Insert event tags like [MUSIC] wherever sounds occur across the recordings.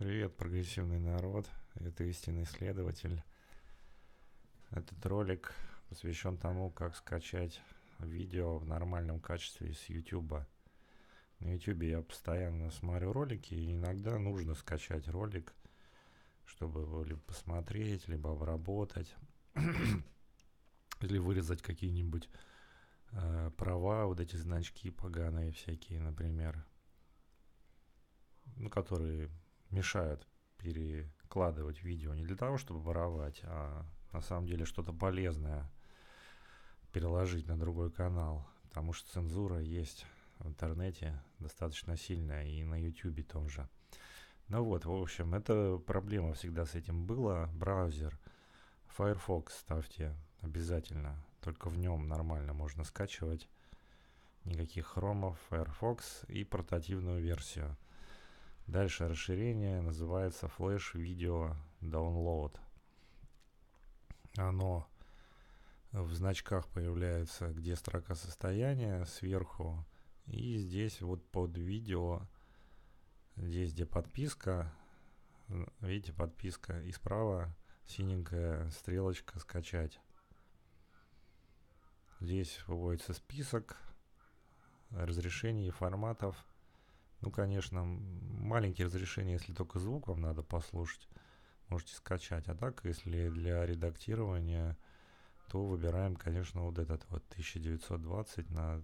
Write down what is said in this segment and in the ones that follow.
Привет, прогрессивный народ. Это истинный следователь. Этот ролик посвящен тому, как скачать видео в нормальном качестве с YouTube. На YouTube я постоянно смотрю ролики, и иногда нужно скачать ролик, чтобы его либо посмотреть, либо обработать, [CLEARS THROAT] или вырезать какие-нибудь э, права, вот эти значки поганые всякие, например, ну, которые мешают перекладывать видео не для того, чтобы воровать, а на самом деле что-то полезное переложить на другой канал. Потому что цензура есть в интернете достаточно сильная и на ютюбе том же. Ну вот, в общем, это проблема всегда с этим была. Браузер Firefox ставьте обязательно. Только в нем нормально можно скачивать. Никаких хромов, Firefox и портативную версию. Дальше расширение называется Flash Video Download. Оно в значках появляется, где строка состояния сверху. И здесь вот под видео, здесь где подписка, видите, подписка. И справа синенькая стрелочка «Скачать». Здесь выводится список разрешений и форматов – ну, конечно, маленькие разрешения, если только звук вам надо послушать, можете скачать. А так, если для редактирования, то выбираем, конечно, вот этот вот 1920 на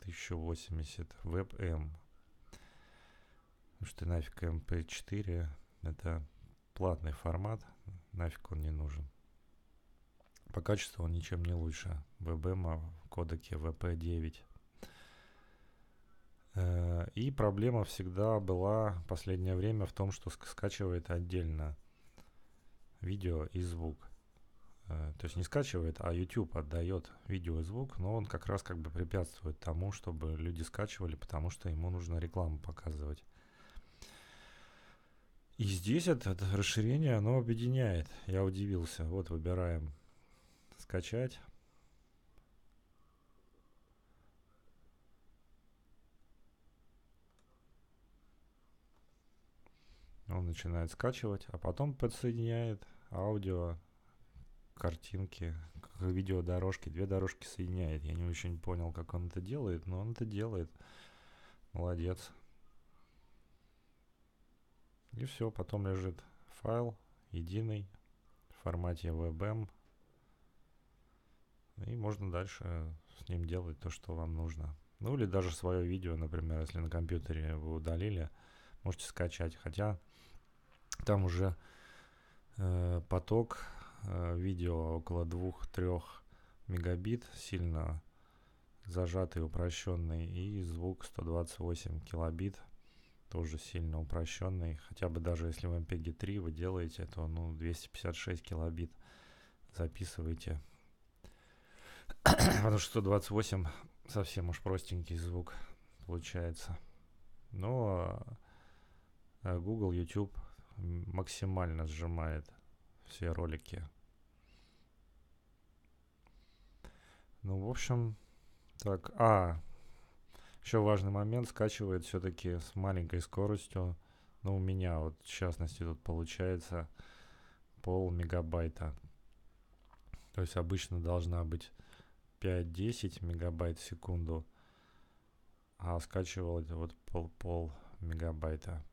1080 WebM. Эм. Потому что нафиг MP4, эм это платный формат, нафиг он не нужен. По качеству он ничем не лучше. ВБМ кодеки VP9. Э, и проблема всегда была в последнее время в том, что скачивает отдельно видео и звук. Э, то есть не скачивает, а YouTube отдает видео и звук, но он как раз как бы препятствует тому, чтобы люди скачивали, потому что ему нужно рекламу показывать. И здесь это, это расширение, оно объединяет. Я удивился. Вот выбираем скачать. он начинает скачивать, а потом подсоединяет аудио, картинки, видеодорожки, две дорожки соединяет. Я не очень понял, как он это делает, но он это делает. Молодец. И все, потом лежит файл единый в формате WebM. И можно дальше с ним делать то, что вам нужно. Ну или даже свое видео, например, если на компьютере вы удалили, можете скачать. Хотя там уже э, поток э, видео около 2-3 мегабит, сильно зажатый, упрощенный, и звук 128 килобит, тоже сильно упрощенный. Хотя бы даже если в MPEG эм 3 вы делаете, то ну, 256 килобит записываете. [COUGHS] Потому что 128 совсем уж простенький звук получается. Но э, Google, YouTube, максимально сжимает все ролики. Ну, в общем, так, а, еще важный момент, скачивает все-таки с маленькой скоростью, ну, у меня вот, в частности, тут получается пол мегабайта. То есть обычно должна быть 5-10 мегабайт в секунду, а скачивал это вот пол-пол мегабайта.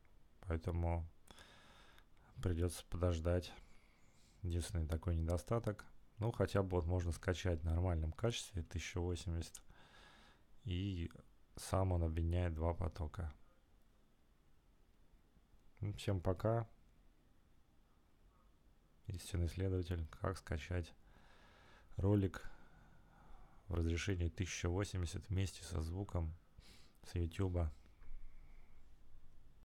Поэтому придется подождать. Единственный такой недостаток. Ну, хотя бы вот можно скачать в нормальном качестве 1080. И сам он объединяет два потока. Ну, всем пока. Истинный следователь. Как скачать ролик в разрешении 1080 вместе со звуком с YouTube.